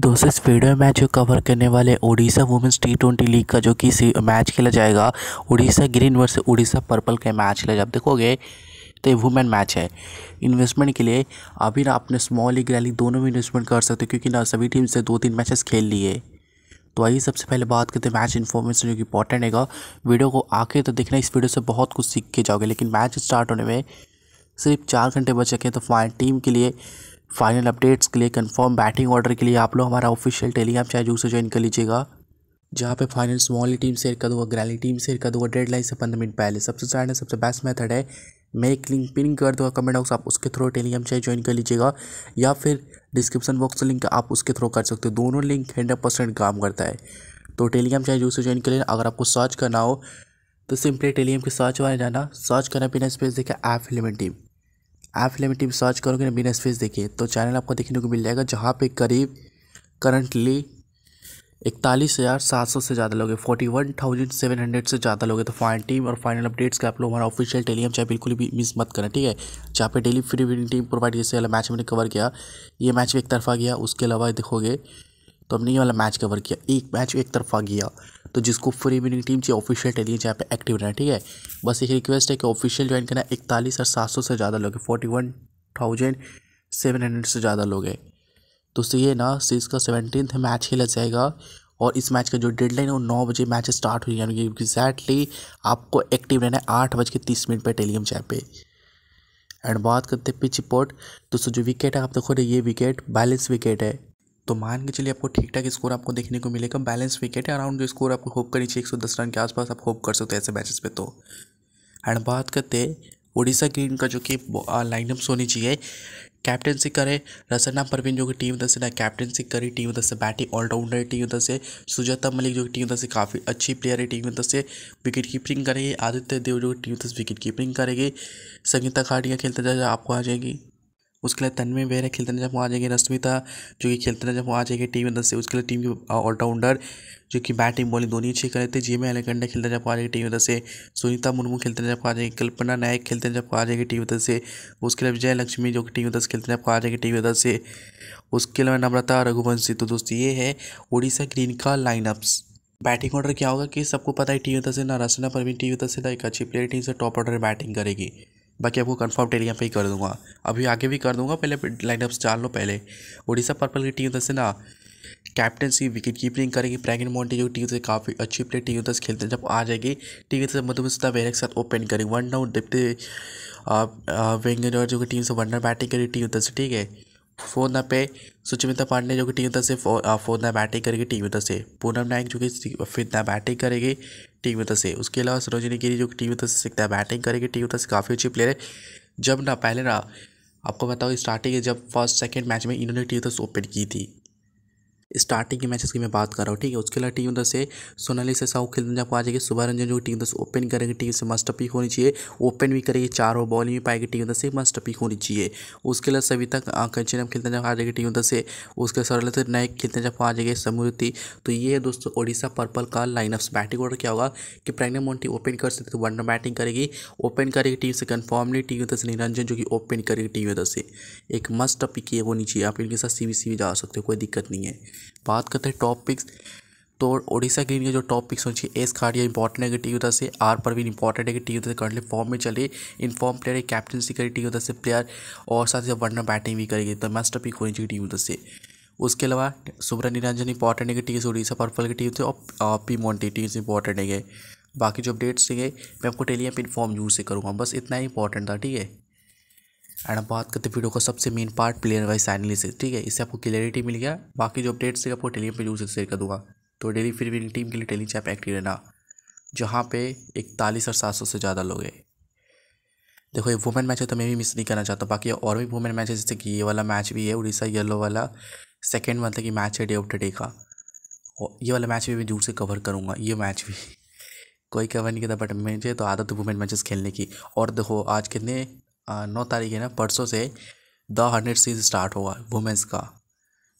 दोस्तों इस वीडियो में मैच कवर करने वाले Odisha women's T twenty league का जो कि मैच खेला जाएगा Orissa green versus Orissa purple का मैच खेला जाएगा देखोगे तो ये वुमेन मैच है इन्वेस्टमेंट के लिए अभी ना अपने स्मॉल लीग रैली दोनों में इन्वेस्टमेंट कर सकते हो क्योंकि ना सभी टीम से दो तीन मैचेस खेल लिए तो आइए सबसे पहले बात करते हैं मैच इन्फॉर्मेशन जो कि इंपॉर्टेंट है वीडियो को आके तो देखना इस वीडियो से बहुत कुछ सीख के जाओगे लेकिन मैच स्टार्ट होने में सिर्फ चार घंटे बच सके तो फाइन टीम के लिए फाइनल अपडेट्स के लिए कंफर्म बैटिंग ऑर्डर के लिए आप लोग हमारा ऑफिशियल टेलीग्राम चैनल जरूर से ज्वाइन कर लीजिएगा जहाँ पे फाइनल स्मॉल टीम शेयर कर दूंगा ग्रैली टीम शेयर कर दूंगा लाइन से पंद्रह मिनट पहले सबसे साइड है सबसे बेस्ट मेथड है मैं एक लिंक पिन कर दूंगा कमेंट बॉक्स आप उसके थ्रू टेलीग्राम चैनल ज्वाइन कर लीजिएगा या फिर डिस्क्रिप्शन बॉक्स लिंक आप उसके थ्रू कर सकते हो दोनों लिंक हंड्रेड परसेंट काम करता है तो टेलीग्राम चैनल जरूर से ज्वाइन कर लेना अगर आपको सर्च करना हो तो सिंपली टेलीग्राम के सर्च वाले जाना सर्च करना बिना स्पेस देखा app element team app limit में सर्च करोगे ना बिना स्पेस देखिए तो चैनल आपको देखने को मिल जाएगा जहाँ पे करीब करंटली इकतालीस हज़ार सात सौ से ज़्यादा लोग forty one thousand seven hundred से ज़्यादा लोग तो फाइन टीम और फाइनल अपडेट्स का आप लोग हमारा ऑफिशियल टेलीग्राम चाहे बिल्कुल भी मिस मत करें ठीक है जहाँ पे daily free winning team provide जैसे वाला मैच मैंने कवर किया ये मैच भी एक तरफा गया उसके अलावा देखोगे तो हमने ये वाला मैच कवर किया एक मैच एक तरफा गया तो जिसको फ्री विनिंग टीम चाहिए ऑफिशियल टेली जहाँ पे एक्टिव रहना ठीक है बस एक रिक्वेस्ट है कि ऑफिशियल ज्वाइन करना इकतालीस और सात सौ से ज़्यादा लोग हैं forty one thousand seven hundred से ज़्यादा लोग हैं तो ये ना सीज़ का सेवनटीन मैच खेला जाएगा और इस मैच का जो डेडलाइन है वो नौ बजे मैच स्टार्ट हुई यानी एग्जैक्टली आपको एक्टिव रहना है आठ बज के तीस मिनट पर टेलीम चाहे पे एंड बात करते हैं पिच रिपोर्ट दोस्तों जो विकेट है आप देखो ये विकेट बैलेंस विकेट है तो मान के चलिए आपको ठीक ठाक स्कोर आपको देखने को मिलेगा बैलेंस विकेट है अराउंड जो स्कोर आपको होप करनी चाहिए एक सौ दस रन के आसपास आप होप कर सकते हैं ऐसे मैचेस पे तो एंड बात करते हैं उड़ीसा की इनका जो कि लाइनअप्स होनी चाहिए कैप्टनसी करे रसना परवीन जो कि टीम उधर से ना कैप्टनसी करी टीम उधर से बैटिंग ऑलराउंडर टीम उधर से सुजाता मलिक जो कि टीम उधर से काफ़ी अच्छी प्लेयर है टीम उधर से विकेट कीपिंग करेगी आदित्य देव जो कि टीम उधर से विकेट कीपिंग करेगी संगीता खाटिया खेलते जाए आपको आ जाएगी उसके लिए तन्मय है खेलते जब वो आ जाएंगे रश्मिता जो कि खेलते जब वो आ जाएंगे टीम दस से उसके लिए टीम के ऑलराउंडर जो कि बैटिंग बॉलिंग दोनों अच्छी कर रहे थे जीमे एलेगंडा खेलते जब वो आ जाएगी टीम दस से सुनीता मुर्मू खेलते जब आ जाएगी कल्पना नायक खेलते जब आ जाएगी टीम दस से उसके लिए विजय लक्ष्मी जो कि टीम दस खेलते जब आ जाएगी टीम दस से उसके अलावा नम्रता रघुवंशी तो दोस्तों ये है उड़ीसा ग्रीन का लाइनअप्स बैटिंग ऑर्डर क्या होगा कि सबको पता है टीम से ना रसना परवीन टीम से ना एक अच्छी प्लेयर टीम से टॉप ऑर्डर बैटिंग करेगी बाकी आपको कंफर्म टेलीग्राम पे ही कर दूंगा अभी आगे भी कर दूंगा पहले लाइनअप्स जान लो पहले उड़ीसा पर्पल की टीम से ना कैप्टनसी विकेट कीपिंग करेगी प्रैगन मोन्टी जो टीम से काफ़ी अच्छी प्लेयर टीम दस खेलते हैं जब आ जाएगी टीम से मधुबन सुधा वेरे के साथ ओपन करेगी वन डाउन देखते वेंगनर जो कि टीम से वन डाउन बैटिंग करेगी टीम उधर से ठीक है फोर ना पे सुचिमिता पांडे जो कि टीम दस से फोर ना बैटिंग करेगी टीम उधर से पूनम नायक जो कि फिर ना बैटिंग करेगी टीम युतस से उसके अलावा सरोजनी गिरी जो टीम युतस से सीखता है बैटिंग करेगी टीम युतस काफ़ी अच्छी प्लेयर है जब ना पहले ना आपको बताओ स्टार्टिंग है जब फर्स्ट सेकेंड मैच में इन्होंने टीम युतस ओपन की थी स्टार्टिंग के मैचेस की मैं बात कर रहा हूँ ठीक है उसके अलावा टीम दस से सोनाली से साहू खिलने आपको आ जाएगी सुबह रंजन जो टीम दस ओपन करेगी टीम से मस्ट अपीक होनी चाहिए ओपन भी करेगी चार ओवर बॉलिंग भी पाएगी टीम दस से मस्ट अपीक होनी चाहिए उसके अलावा सविता कंचनम खेलते जब आ जाएगी टीम दस से उसके सरलता नायक खेलते जब आ जाएगी समृति तो ये है दोस्तों ओडिशा पर्पल का ऑफ बैटिंग ऑर्डर क्या होगा कि प्रेगनेट मोन्टी ओपन कर सकते तो वन बैटिंग करेगी ओपन करेगी टीम से कन्फर्मली टीम दस निरंजन जो कि ओपन करेगी टीम दस से एक मस्ट अपीक ये होनी चाहिए आप इनके साथ सी भी जा सकते हो कोई दिक्कत नहीं है बात करते हैं टॉप पिक्स तो ओडिशा के लिए जो टॉप पिक्स होनी चाहिए एस खाड़िया इंपॉर्टेंट है कि टीम उधर से आर पर भी इंपॉर्टेंट है कि टीम उधर से करंटली फॉर्म में चले इन फॉर्म प्लेयर है कैप्टनसी करेगी टी उधर से प्लेयर और साथ ही साथ बैटिंग भी करेगी तो मास्टर पिक होनी चाहिए टीम उधर से उसके अलावा सुब्रा निरंजन इंपॉर्टेंट है कि टीम उड़ीसा पर्पल की टीम थे और पी मोन्टी टीम से इंपॉर्टेंट है बाकी जो अपडेट्स थे मैं आपको टेलीग्राम पर फॉर्म यूज से करूँगा बस इतना ही इंपॉर्टेंट था ठीक है एंड अब बात करते वीडियो का सबसे main part player wise analysis ठीक है इससे आपको क्लियरिटी मिल गया बाकी जो अपडेट्स है आपको टेलीम पे जरूर से शेयर कर दूंगा तो डेली फिर भी टीम के लिए टेली चैप एक्टिव रहना जहाँ पे इकतालीस और सात सौ से ज़्यादा लोग हैं देखो ये वुमेन मैच है तो मैं भी मिस नहीं करना चाहता बाकी और भी वुमेन मैच है जैसे कि ये वाला मैच भी है उड़ीसा येलो वाला सेकेंड मतलब कि मैच है डे ऑफ डे का और ये वाला मैच भी मैं दूर से कवर करूँगा ये मैच भी कोई कवर नहीं करता बट मुझे तो आदत है वुमेन मैचेस खेलने की और देखो आज कितने नौ तारीख है ना परसों से द हंड्रेड सीज स्टार्ट होगा वुमेंस का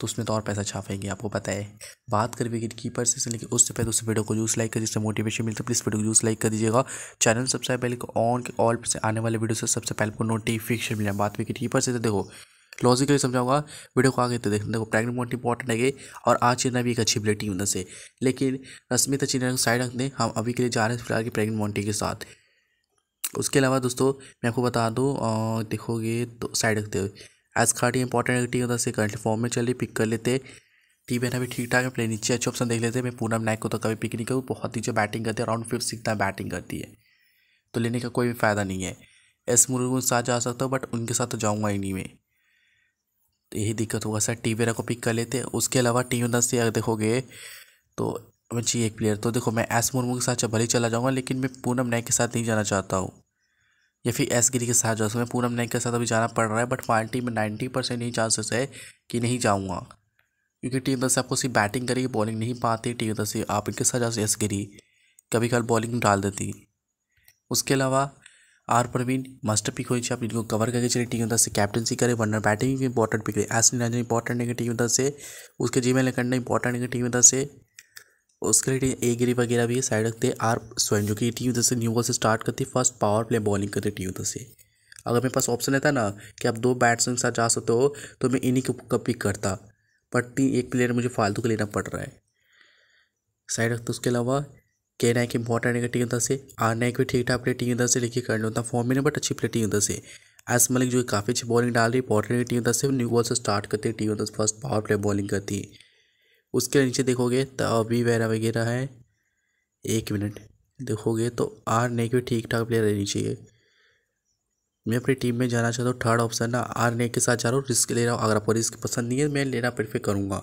तो उसमें तो और पैसा छापेंगे आपको पता है बात करें विकेट कीपर से लेकिन उससे पहले उस वीडियो को जूस लाइक कर जिससे मोटिवेशन मिलता है प्लीज़ वीडियो को जूस लाइक कर दीजिएगा चैनल सबसे पहले ऑन के ऑल से आने वाले वीडियो से सबसे पहले को नोटिफिकेशन मिले बात विकेट कीपर से तो देखो लॉजिकली समझाऊंगा वीडियो को आगे तो देख देखो प्रेगनेंट मोट इंपॉर्टेंट है और आज चीना भी एक अच्छी प्लेयर उधर से लेकिन रश्मिता चीना को साइड रख दें हम अभी के लिए जा रहे हैं फिलहाल की प्रेगनेंट मोन्टी के साथ उसके अलावा दोस्तों मैं आपको बता दूँ देखोगे तो साइड रखते हुए एज खाटी इंपॉर्टेंट एक्टिव उधर से करंट फॉर्म में चलिए पिक कर लेते टी बेन भी ठीक ठाक है प्ले नीचे अच्छे ऑप्शन देख लेते हैं मैं पूनम नायक को तो कभी पिक नहीं करूँ बहुत नीचे बैटिंग करती है राउंड फिफ्थ सिक्स बैटिंग करती है तो लेने का कोई भी फ़ायदा नहीं है एस मुर्मू साथ जा सकता हूँ बट उनके साथ तो जाऊँगा ही नहीं मैं तो यही दिक्कत होगा सर टी वेरा को पिक कर लेते उसके अलावा टी उधर से अगर देखोगे तो मैं चाहिए एक प्लेयर तो देखो मैं एस मुर्मू के साथ भले चला जाऊँगा लेकिन मैं पूनम नायक के साथ नहीं जाना चाहता हूँ या फिर एस गिरी के साथ सकते हैं पूनम नायक के साथ अभी जाना पड़ रहा है बट पार्टी में नाइन्टी परसेंट ही चांसेस है कि नहीं जाऊँगा क्योंकि टीम दस आपको सिर्फ बैटिंग करेगी बॉलिंग नहीं पाती टीम दस से आप इनके साथ जाओ एस गिरी कभी कल बॉलिंग डाल देती उसके अलावा आर प्रवीण मास्टर पिक हो आप इनको कवर करके चलिए टीम दस से कैप्टनसी करें वनर बैटिंग भी इंपॉर्टेंट पिक है एस नीरजन इंपॉर्टेंट है टीम उधर से उसके जी में करना इंपॉर्टेंट है टीम दस से उसके लिए गिरी वगैरह भी साइड रखते हैं आर स्वयं जो कि टी उधर से न्यू बॉल से स्टार्ट करती है फर्स्ट पावर प्ले बॉलिंग करती टी उधर से अगर मेरे पास ऑप्शन रहता ना कि आप दो बैट्समैन के साथ जा सकते हो तो मैं इन्हीं को पिक करता बट एक प्लेयर मुझे फालतू को लेना पड़ रहा है साइड रखते उसके अलावा के नायक इंपॉर्टेंट है टीम उधर से आर नायक भी ठीक ठाक प्ले टीम उधर से लेके कर लेता फॉर्म में बट अच्छी प्ले टीम उधर से एस मलिक जो काफ़ी अच्छी बॉलिंग डाल रही है इंपॉर्टेंट टीम उधर से न्यू बॉल से स्टार्ट करती है टीम उधर फर्स्ट पावर प्ले बॉलिंग करती है उसके नीचे देखोगे तो अभी वगैरह वगैरह है एक मिनट देखोगे तो आर नेक भी ठीक ठाक प्लेयर रहनी चाहिए मैं अपनी टीम में जाना चाहता हूँ थर्ड ऑप्शन ना आर नेक के साथ जा रहा हूँ रिस्क ले रहा हूँ अगर आपको रिस्क पसंद नहीं है मैं लेना प्रेफर करूँगा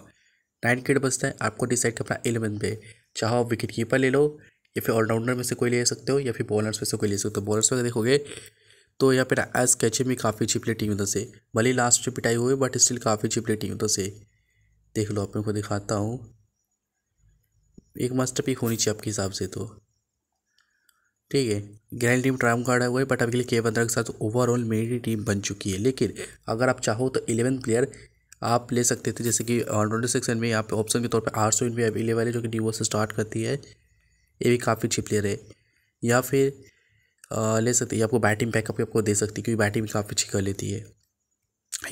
नाइन किट बचता है आपको डिसाइड करना एलेवन पे चाहे आप विकेट कीपर ले लो या फिर ऑलराउंडर में से कोई ले सकते हो या फिर बॉलर्स में से कोई ले सकते हो बॉलर्स तो में देखोगे तो यहाँ फिर एज कैचे में काफ़ी चिपले टीम उधर से भले लास्ट में पिटाई हुई बट स्टिल काफ़ी चिपले टीम उधर से देख लो मेरे को दिखाता हूँ एक मास्टर पिक होनी चाहिए आपके हिसाब से तो ठीक है ग्रैंड टीम ट्राम कार्ड है वही बट अभी के लिए के पंद्रह के साथ ओवरऑल मेरी टीम बन चुकी है लेकिन अगर आप चाहो तो इलेवन प्लेयर आप ले सकते थे जैसे कि ट्वेंटी सेक्शन में यहाँ पे ऑप्शन के तौर पे आठ सौ इनपी अवेलेबल है जो कि डी से स्टार्ट करती है ये भी काफ़ी अच्छी प्लेयर है या फिर आ, ले सकते हैं आपको बैटिंग बैकअप आपको दे सकती है क्योंकि बैटिंग भी काफ़ी अच्छी कर लेती है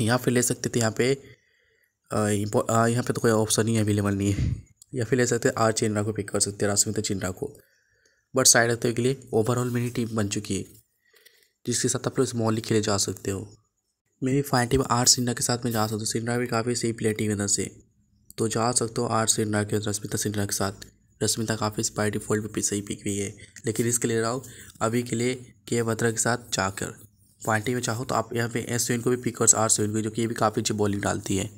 या फिर ले सकते थे यहाँ पे यहाँ पे तो कोई ऑप्शन ही अवेलेबल नहीं है या फिर ले सकते हैं आर चिन्रा को पिक कर सकते हैं रास्मित चिन्रा को बट साइड रखते के लिए ओवरऑल मेरी टीम बन चुकी है जिसके साथ आप लोग स्मॉली खेले जा सकते हो मेरी फाइन टीम आर सिन्हा के साथ में जा सकते हो सिन्हा भी काफ़ी सही प्लेयर टीम से तो जा सकते हो आर सिन्हा के रश्मिता सिन्हा के साथ रश्मिता काफ़ी बाई डिफ़ॉल्ट पर सही पिक हुई है लेकिन इसके लिए रहा अभी के लिए के बत्रा के साथ जाकर टीम में चाहो तो आप यहाँ पे एस स्विन को भी पिक कर आर स्विन को जो कि ये भी काफ़ी अच्छी बॉलिंग डालती है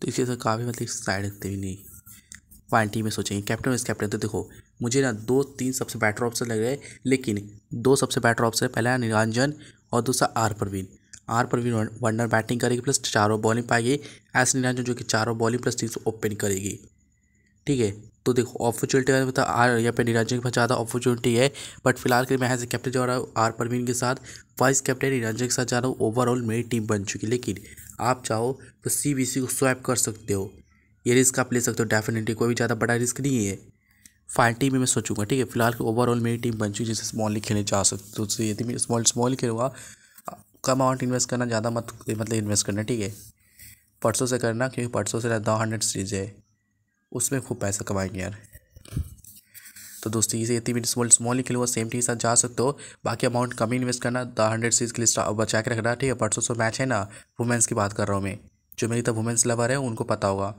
तो इसके साथ काफ़ी मतलब साइड रखते भी नहीं क्वान्टी में सोचेंगे कैप्टन वाइस कैप्टन तो देखो मुझे ना दो तीन सबसे बेटर ऑप्शन लग रहे हैं लेकिन दो सबसे बेटर ऑप्शन है पहला है निरंजन और दूसरा R Parveen R Praveen one down batting करेगी प्लस चारों बॉलिंग पाएगी एस निरंजन जो कि चारों बॉलिंग प्लस तीन ओपन करेगी ठीक है तो देखो अपॉर्चुनिटी है मतलब आर यहाँ पे निरंजन के पास ज़्यादा अपॉर्चुनिटी है बट फिलहाल के लिए मैं एज ए कैप्टन जा रहा हूँ आर परवीन के साथ वाइस कैप्टन निरंजन के साथ जा रहा हूँ ओवरऑल मेरी टीम बन चुकी है लेकिन आप चाहो तो सी बी सी को स्वैप कर सकते हो ये रिस्क आप ले सकते हो डेफिनेटली कोई भी ज़्यादा बड़ा रिस्क नहीं है फाइन टीम में मैं सोचूंगा ठीक है फिलहाल ओवरऑल मेरी टीम बन चुकी है जिससे स्मॉल खेलने जा सकते हो तो यदि मैं स्मॉल स्मॉल खेलूँगा कम अमाउंट इन्वेस्ट करना ज़्यादा मत मतलब इन्वेस्ट करना ठीक है परसों से करना क्योंकि परसों से दो हंड्रेड सीरीज है उसमें खूब पैसा कमाएंगे यार तो दोस्तों इसे इतनी मिनट स्मॉल स्मॉल ही लिए वो सेम टी साथ जा सकते हो बाकी अमाउंट कम ही इन्वेस्ट करना द हंड्रेड सीज के लिए बचा के रखना ठीक है परसों से मैच है ना वुमेंस की बात कर रहा हूँ मैं जो मेरी तो वुमेंस लवर है उनको पता होगा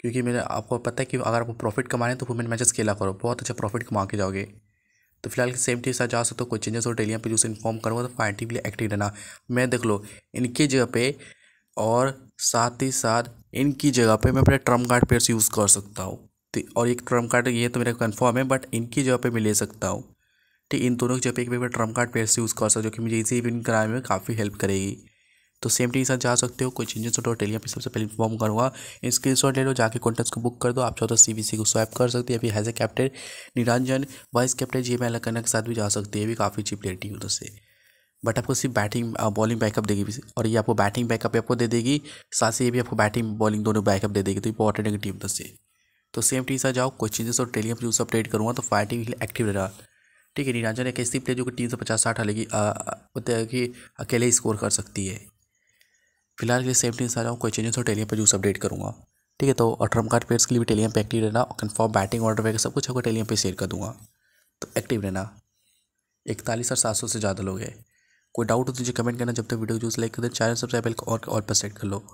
क्योंकि मेरे आपको पता है कि अगर आपको प्रॉफिट कमाने तो वुमेन मैचेस खेला करो बहुत अच्छा प्रॉफिट कमा के जाओगे तो फिलहाल सेम टीम साथ जा सकते हो कोई चेंजेस हो टेलियम पर जूस इन्फॉर्म करूँगा तो फाइन टीम के लिए एक्टिव रहना मैं देख लो इनकी जगह पर और साथ ही साथ इनकी जगह पे मैं अपने ट्रम्प कार्ड पेयर्स यूज़ कर सकता हूँ और एक ट्रम्प कार्ड ये तो मेरा कन्फर्म है बट इनकी जगह पे मैं ले सकता हूँ ठीक इन दोनों की जगह पर एक मैं ट्रम्प कार्ड पेयर्स यूज़ कर सकता हूँ जो कि मुझे इसी विन कराने में काफ़ी हेल्प करेगी तो सेम टी के साथ जा सकते हो कोई चेंजेस हो तो टेलियम पे सबसे पहले इन्फॉर्म करूँगा स्क्रीन शॉट ले लो जाके कॉन्टेक्स को बुक कर दो आप चाहो तो सी को स्वैप कर सकते हैं अभी has a captain Niranjan vice captain G M करने के साथ भी जा सकते हैं ये भी काफ़ी चीप रेटिंग उधर से बट आपको सिर्फ बैटिंग बॉलिंग बैकअप देगी और ये आपको बैटिंग बैकअप आपको दे देगी साथ से ये भी आपको बैटिंग बॉलिंग दोनों बैकअप दे देगी तो इंपॉर्टेंट है टीम दस से तो सेम टीम से जाओ कुछ चेंजेस और टेलीग्राम जो अपडेट करूँगा तो फाइटिंग एक्टिव रहेगा ठीक है निरांजन एक ऐसी प्लेयर जो कि तीन सौ पचास साठ हालेगी कि अकेले ही स्कोर कर सकती है फिलहाल के लिए सेम टीम से आ जाओ कोई चेंजेस और टेलीग्राम पर जूस अपडेट करूँगा ठीक है तो और कार्ड प्लेयर्स के लिए भी टेलीग्राम पर एक्टिव रहना और कन्फर्म बैटिंग ऑर्डर वगैरह सब कुछ आपको टेलीग्राम पर शेयर कर दूंगा तो एक्टिव रहना इकतालीस और सात सौ से ज़्यादा लोग हैं कोई डाउट हो तो मुझे कमेंट करना जब तक वीडियो को जूस लाइक कर दे चैनल सब्सक्राइब और और पर सेट कर लो